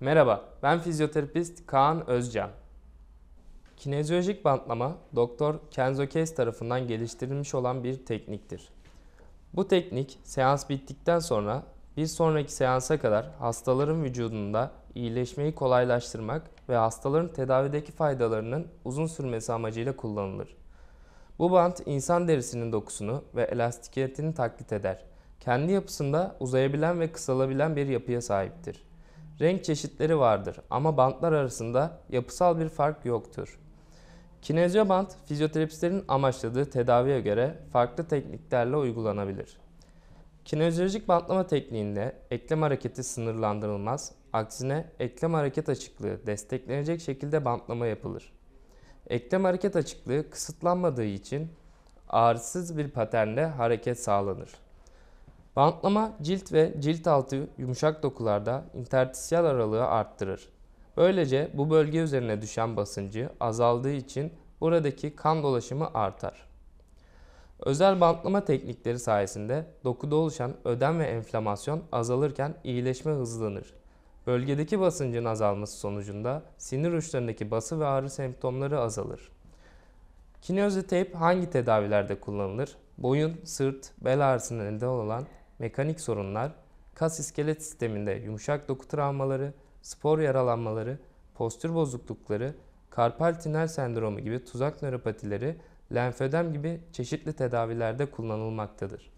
Merhaba, ben fizyoterapist Kaan Özcan. Kinezyolojik bantlama, Doktor Kenzo Case tarafından geliştirilmiş olan bir tekniktir. Bu teknik, seans bittikten sonra bir sonraki seansa kadar hastaların vücudunda iyileşmeyi kolaylaştırmak ve hastaların tedavideki faydalarının uzun sürmesi amacıyla kullanılır. Bu bant insan derisinin dokusunu ve elastikiyetini taklit eder. Kendi yapısında uzayabilen ve kısalabilen bir yapıya sahiptir. Renk çeşitleri vardır ama bantlar arasında yapısal bir fark yoktur. Kinezyo bant, fizyoterapistlerin amaçladığı tedaviye göre farklı tekniklerle uygulanabilir. Kinezyolojik bantlama tekniğinde eklem hareketi sınırlandırılmaz, aksine eklem hareket açıklığı desteklenecek şekilde bantlama yapılır. Eklem hareket açıklığı kısıtlanmadığı için ağrısız bir paternle hareket sağlanır. Bantlama cilt ve cilt altı yumuşak dokularda intertisyal aralığı arttırır. Böylece bu bölge üzerine düşen basıncı azaldığı için buradaki kan dolaşımı artar. Özel bantlama teknikleri sayesinde dokuda oluşan ödem ve enflamasyon azalırken iyileşme hızlanır. Bölgedeki basıncın azalması sonucunda sinir uçlarındaki bası ve ağrı semptomları azalır. tape hangi tedavilerde kullanılır? Boyun, sırt, bel ağrısına neden olan mekanik sorunlar, kas iskelet sisteminde yumuşak doku travmaları, spor yaralanmaları, postür bozuklukları, karpal tünel sendromu gibi tuzak nöropatileri lenfödem gibi çeşitli tedavilerde kullanılmaktadır.